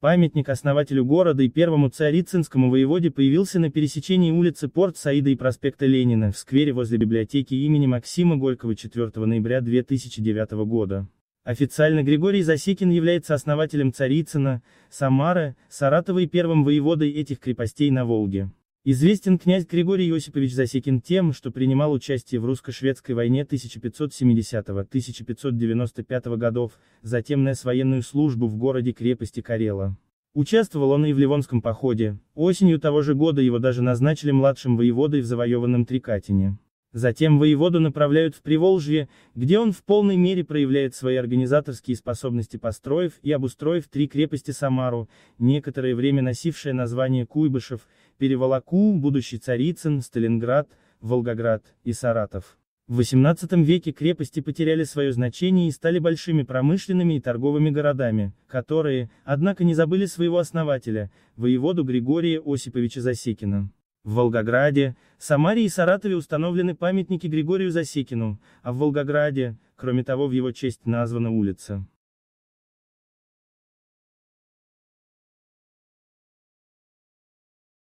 Памятник основателю города и первому царицынскому воеводе появился на пересечении улицы Порт Саида и проспекта Ленина, в сквере возле библиотеки имени Максима Горького 4 ноября 2009 года. Официально Григорий Засекин является основателем Царицына, Самары, Саратова и первым воеводой этих крепостей на Волге. Известен князь Григорий Иосипович Засекин тем, что принимал участие в русско-шведской войне 1570-1595 годов, затем нес военную службу в городе-крепости Карела. Участвовал он и в Ливонском походе, осенью того же года его даже назначили младшим воеводой в завоеванном Трикатине. Затем воеводу направляют в Приволжье, где он в полной мере проявляет свои организаторские способности построив и обустроив три крепости Самару, некоторое время носившие название Куйбышев, Переволоку, будущий Царицын, Сталинград, Волгоград и Саратов. В XVIII веке крепости потеряли свое значение и стали большими промышленными и торговыми городами, которые, однако не забыли своего основателя, воеводу Григория Осиповича Засекина. В Волгограде, Самаре и Саратове установлены памятники Григорию Засекину, а в Волгограде, кроме того в его честь названа улица.